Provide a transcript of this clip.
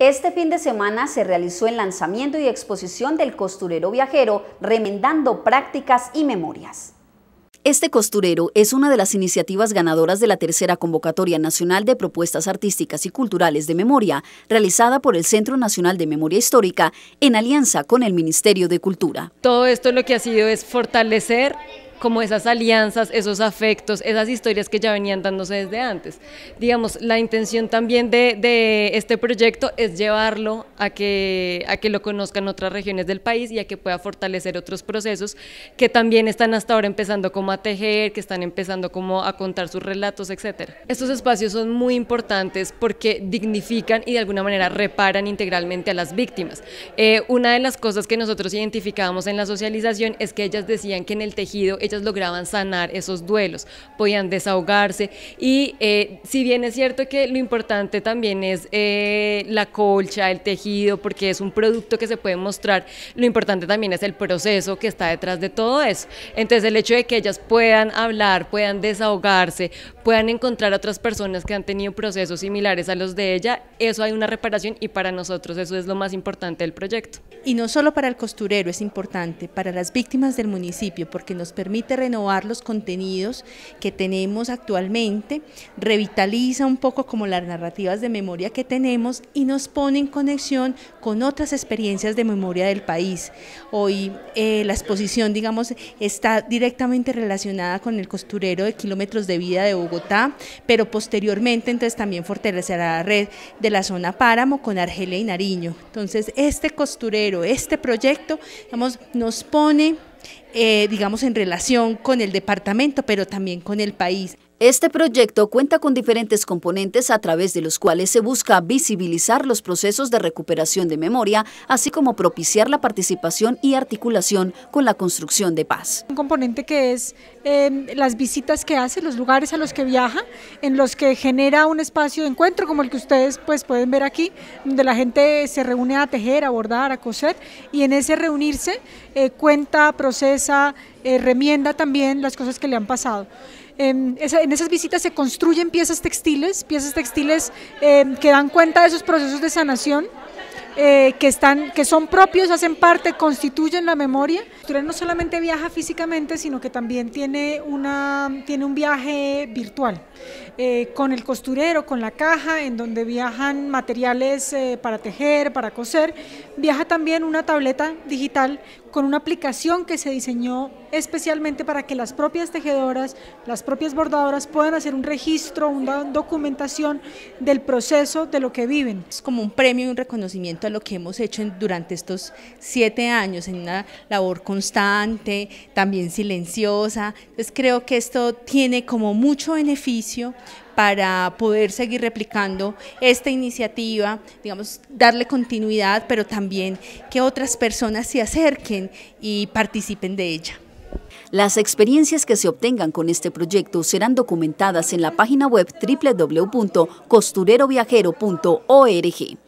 Este fin de semana se realizó el lanzamiento y exposición del costurero viajero, remendando prácticas y memorias. Este costurero es una de las iniciativas ganadoras de la tercera convocatoria nacional de propuestas artísticas y culturales de memoria, realizada por el Centro Nacional de Memoria Histórica en alianza con el Ministerio de Cultura. Todo esto lo que ha sido es fortalecer como esas alianzas, esos afectos, esas historias que ya venían dándose desde antes. Digamos, la intención también de, este proyecto es llevarlo a que, a que lo conozcan otras regiones del país y a que pueda fortalecer otros procesos que también están hasta ahora empezando como a tejer, que están empezando como a contar sus relatos, etc. Estos espacios son muy importantes porque dignifican y de alguna manera reparan integralmente a las víctimas. Eh, una de las cosas que nosotros identificábamos en la socialización es que ellas decían que en el tejido lograban sanar esos duelos, podían desahogarse y eh, si bien es cierto que lo importante también es eh, la colcha, el tejido, porque es un producto que se puede mostrar, lo importante también es el proceso que está detrás de todo eso. Entonces el hecho de que ellas puedan hablar, puedan desahogarse, puedan encontrar a otras personas que han tenido procesos similares a los de ella, eso hay una reparación y para nosotros eso es lo más importante del proyecto. Y no solo para el costurero es importante, para las víctimas del municipio, porque nos permite renovar los contenidos que tenemos actualmente, revitaliza un poco como las narrativas de memoria que tenemos y nos pone en conexión con otras experiencias de memoria del país. Hoy eh, la exposición, digamos, está directamente relacionada con el costurero de kilómetros de vida de Bogotá, pero posteriormente entonces también fortalecerá la red de la zona Páramo con Argelia y Nariño. Entonces este costurero pero este proyecto nos pone eh, digamos, en relación con el departamento, pero también con el país. Este proyecto cuenta con diferentes componentes a través de los cuales se busca visibilizar los procesos de recuperación de memoria, así como propiciar la participación y articulación con la construcción de paz. Un componente que es em, las visitas que hace, los lugares a los que viaja, en los que genera un espacio de encuentro como el que ustedes pues, pueden ver aquí, donde la gente se reúne a tejer, a bordar, a coser, y en ese reunirse eh, cuenta, procesa, eh, remienda también las cosas que le han pasado. Em, en esas visitas se construyen piezas textiles, piezas textiles em, que dan cuenta de esos procesos de sanación. Eh, que, están, que son propios, hacen parte, constituyen la memoria. Turén no solamente viaja físicamente, sino que también tiene, una, tiene un viaje virtual, eh, con el costurero, con la caja, en donde viajan materiales eh, para tejer, para coser. Viaja también una tableta digital con una aplicación que se diseñó especialmente para que las propias tejedoras, las propias bordadoras puedan hacer un registro, una documentación del proceso de lo que viven. Es como un premio y un reconocimiento a lo que hemos hecho durante estos siete años, en una labor constante, también silenciosa. Entonces creo que esto tiene como mucho beneficio para poder seguir replicando esta iniciativa, digamos, darle continuidad, pero también que otras personas se acerquen y participen de ella. Las experiencias que se obtengan con este proyecto serán documentadas en la página web www.costureroviajero.org.